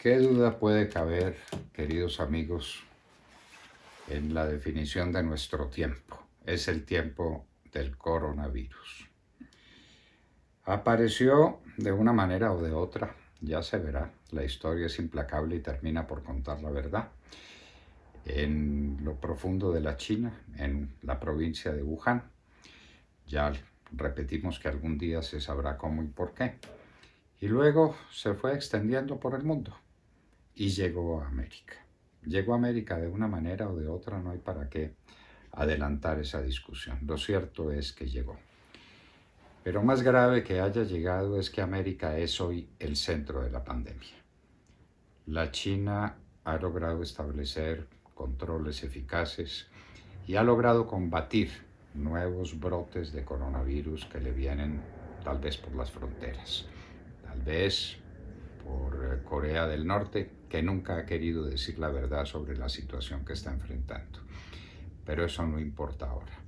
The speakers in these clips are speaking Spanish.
¿Qué duda puede caber, queridos amigos, en la definición de nuestro tiempo? Es el tiempo del coronavirus. Apareció de una manera o de otra, ya se verá, la historia es implacable y termina por contar la verdad. En lo profundo de la China, en la provincia de Wuhan, ya repetimos que algún día se sabrá cómo y por qué. Y luego se fue extendiendo por el mundo y llegó a América. Llegó a América de una manera o de otra, no hay para qué adelantar esa discusión. Lo cierto es que llegó. Pero más grave que haya llegado es que América es hoy el centro de la pandemia. La China ha logrado establecer controles eficaces y ha logrado combatir nuevos brotes de coronavirus que le vienen tal vez por las fronteras, tal vez por eh, Corea del Norte, que nunca ha querido decir la verdad sobre la situación que está enfrentando. Pero eso no importa ahora.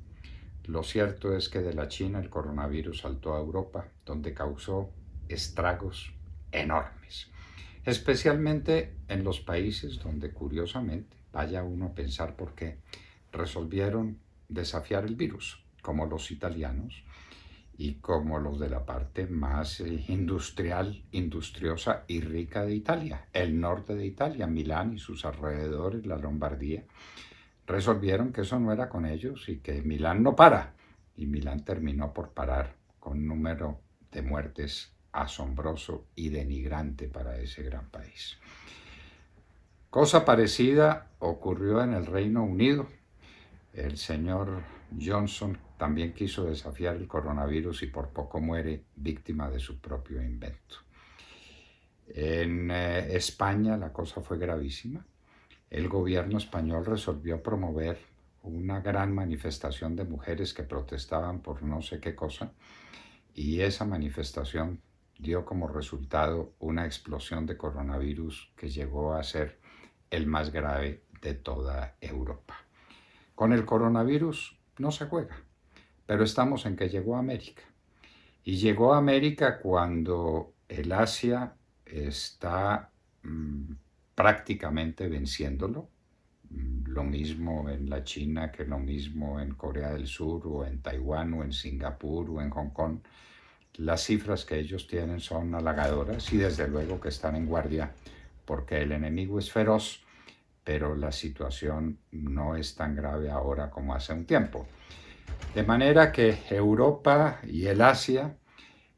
Lo cierto es que de la China el coronavirus saltó a Europa, donde causó estragos enormes, especialmente en los países donde curiosamente, vaya uno a pensar por qué, resolvieron desafiar el virus, como los italianos, y como los de la parte más eh, industrial, industriosa y rica de Italia, el norte de Italia, Milán y sus alrededores, la Lombardía, resolvieron que eso no era con ellos y que Milán no para. Y Milán terminó por parar con un número de muertes asombroso y denigrante para ese gran país. Cosa parecida ocurrió en el Reino Unido. El señor Johnson también quiso desafiar el coronavirus y por poco muere víctima de su propio invento. En eh, España la cosa fue gravísima. El gobierno español resolvió promover una gran manifestación de mujeres que protestaban por no sé qué cosa y esa manifestación dio como resultado una explosión de coronavirus que llegó a ser el más grave de toda Europa. Con el coronavirus no se juega. Pero estamos en que llegó a América. Y llegó a América cuando el Asia está mm, prácticamente venciéndolo. Mm, lo mismo en la China que lo mismo en Corea del Sur o en Taiwán o en Singapur o en Hong Kong. Las cifras que ellos tienen son halagadoras y desde luego que están en guardia porque el enemigo es feroz, pero la situación no es tan grave ahora como hace un tiempo. De manera que Europa y el Asia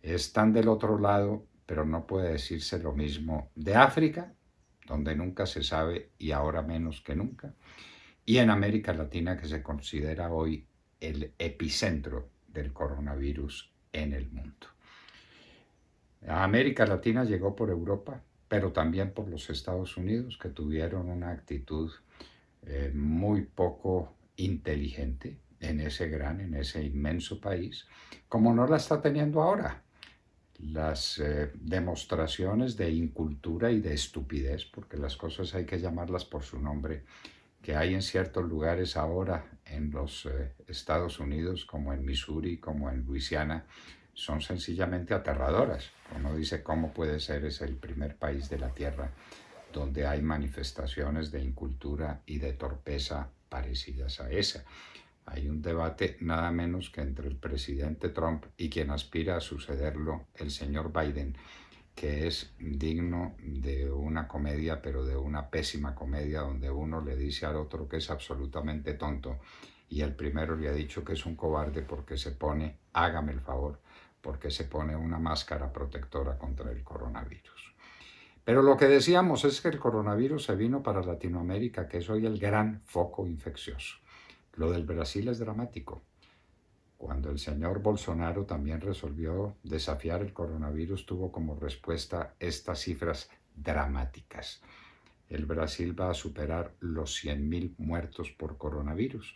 están del otro lado, pero no puede decirse lo mismo de África, donde nunca se sabe y ahora menos que nunca, y en América Latina que se considera hoy el epicentro del coronavirus en el mundo. América Latina llegó por Europa, pero también por los Estados Unidos, que tuvieron una actitud eh, muy poco inteligente en ese gran, en ese inmenso país, como no la está teniendo ahora. Las eh, demostraciones de incultura y de estupidez, porque las cosas hay que llamarlas por su nombre, que hay en ciertos lugares ahora en los eh, Estados Unidos, como en Missouri, como en Luisiana, son sencillamente aterradoras. Uno dice, ¿cómo puede ser? ese el primer país de la Tierra donde hay manifestaciones de incultura y de torpeza parecidas a esa. Hay un debate nada menos que entre el presidente Trump y quien aspira a sucederlo, el señor Biden, que es digno de una comedia, pero de una pésima comedia, donde uno le dice al otro que es absolutamente tonto y el primero le ha dicho que es un cobarde porque se pone, hágame el favor, porque se pone una máscara protectora contra el coronavirus. Pero lo que decíamos es que el coronavirus se vino para Latinoamérica, que es hoy el gran foco infeccioso. Lo del Brasil es dramático. Cuando el señor Bolsonaro también resolvió desafiar el coronavirus, tuvo como respuesta estas cifras dramáticas. El Brasil va a superar los 100.000 muertos por coronavirus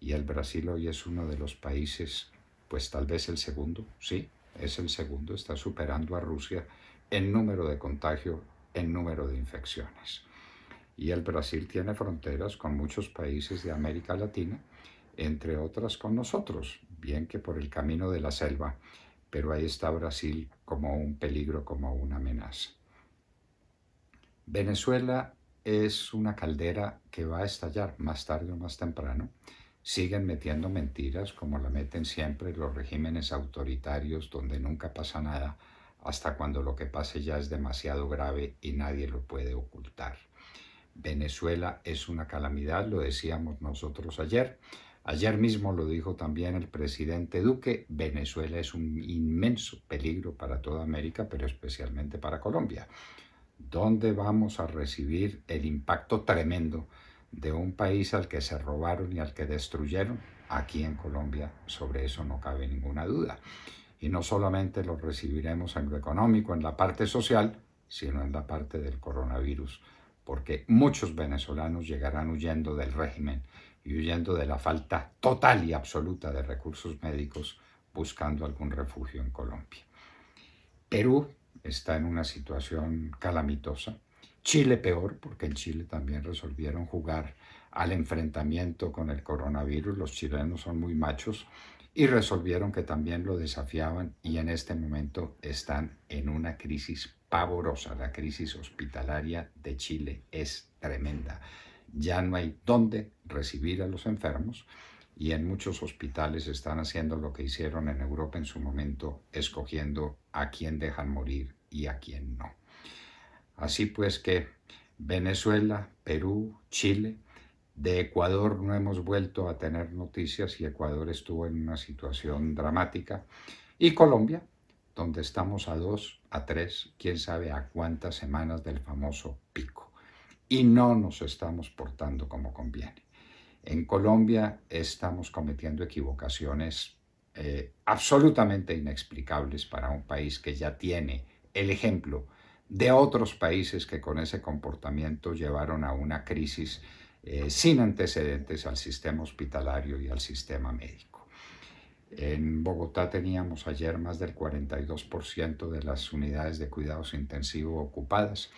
y el Brasil hoy es uno de los países, pues tal vez el segundo, sí, es el segundo, está superando a Rusia en número de contagio, en número de infecciones y el Brasil tiene fronteras con muchos países de América Latina, entre otras con nosotros, bien que por el camino de la selva, pero ahí está Brasil como un peligro, como una amenaza. Venezuela es una caldera que va a estallar más tarde o más temprano. Siguen metiendo mentiras como la meten siempre los regímenes autoritarios donde nunca pasa nada hasta cuando lo que pase ya es demasiado grave y nadie lo puede ocultar. Venezuela es una calamidad, lo decíamos nosotros ayer. Ayer mismo lo dijo también el presidente Duque, Venezuela es un inmenso peligro para toda América, pero especialmente para Colombia, ¿Dónde vamos a recibir el impacto tremendo de un país al que se robaron y al que destruyeron. Aquí en Colombia sobre eso no cabe ninguna duda. Y no solamente lo recibiremos en lo económico, en la parte social, sino en la parte del coronavirus porque muchos venezolanos llegarán huyendo del régimen y huyendo de la falta total y absoluta de recursos médicos buscando algún refugio en Colombia. Perú está en una situación calamitosa. Chile peor, porque en Chile también resolvieron jugar al enfrentamiento con el coronavirus. Los chilenos son muy machos y resolvieron que también lo desafiaban y en este momento están en una crisis pavorosa. La crisis hospitalaria de Chile es tremenda. Ya no hay dónde recibir a los enfermos y en muchos hospitales están haciendo lo que hicieron en Europa en su momento, escogiendo a quién dejan morir y a quién no. Así pues que Venezuela, Perú, Chile, de Ecuador no hemos vuelto a tener noticias y Ecuador estuvo en una situación dramática y Colombia donde estamos a dos, a tres, quién sabe a cuántas semanas del famoso pico. Y no nos estamos portando como conviene. En Colombia estamos cometiendo equivocaciones eh, absolutamente inexplicables para un país que ya tiene el ejemplo de otros países que con ese comportamiento llevaron a una crisis eh, sin antecedentes al sistema hospitalario y al sistema médico. En Bogotá teníamos ayer más del 42% de las unidades de cuidados intensivos ocupadas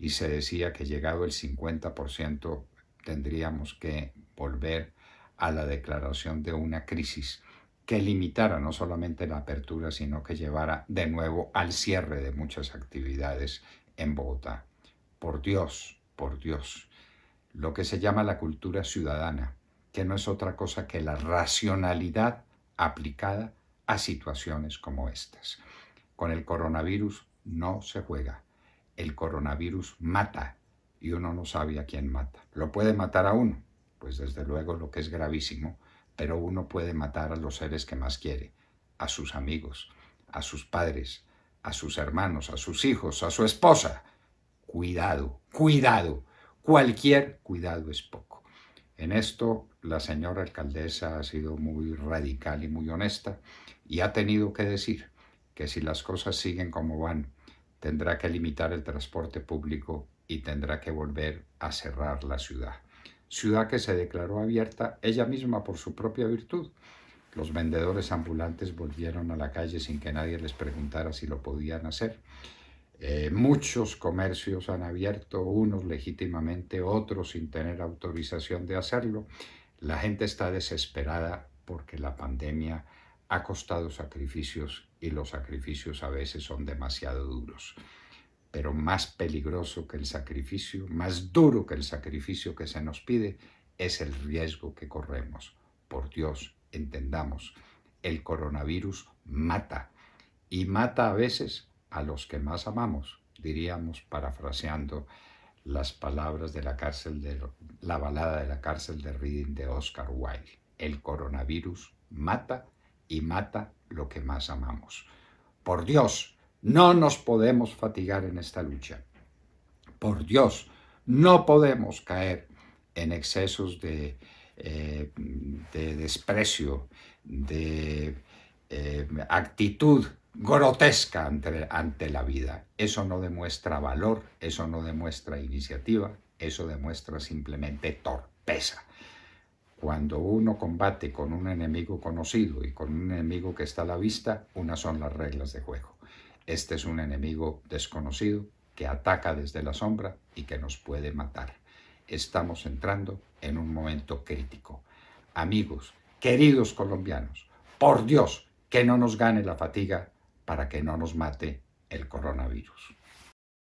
y se decía que llegado el 50% tendríamos que volver a la declaración de una crisis que limitara no solamente la apertura, sino que llevara de nuevo al cierre de muchas actividades en Bogotá. Por Dios, por Dios, lo que se llama la cultura ciudadana, que no es otra cosa que la racionalidad aplicada a situaciones como estas. Con el coronavirus no se juega. El coronavirus mata y uno no sabe a quién mata. ¿Lo puede matar a uno? Pues desde luego lo que es gravísimo, pero uno puede matar a los seres que más quiere, a sus amigos, a sus padres, a sus hermanos, a sus hijos, a su esposa. Cuidado, cuidado. Cualquier cuidado es poco. En esto la señora alcaldesa ha sido muy radical y muy honesta y ha tenido que decir que si las cosas siguen como van, tendrá que limitar el transporte público y tendrá que volver a cerrar la ciudad. Ciudad que se declaró abierta ella misma por su propia virtud. Los vendedores ambulantes volvieron a la calle sin que nadie les preguntara si lo podían hacer eh, muchos comercios han abierto, unos legítimamente, otros sin tener autorización de hacerlo. La gente está desesperada porque la pandemia ha costado sacrificios y los sacrificios a veces son demasiado duros. Pero más peligroso que el sacrificio, más duro que el sacrificio que se nos pide, es el riesgo que corremos. Por Dios, entendamos, el coronavirus mata y mata a veces a los que más amamos, diríamos parafraseando las palabras de la cárcel de la balada de la cárcel de Reading de Oscar Wilde. El coronavirus mata y mata lo que más amamos. Por Dios, no nos podemos fatigar en esta lucha. Por Dios, no podemos caer en excesos de, eh, de desprecio, de eh, actitud grotesca ante, ante la vida. Eso no demuestra valor, eso no demuestra iniciativa, eso demuestra simplemente torpeza. Cuando uno combate con un enemigo conocido y con un enemigo que está a la vista, unas son las reglas de juego. Este es un enemigo desconocido que ataca desde la sombra y que nos puede matar. Estamos entrando en un momento crítico. Amigos, queridos colombianos, por Dios, que no nos gane la fatiga para que no nos mate el coronavirus.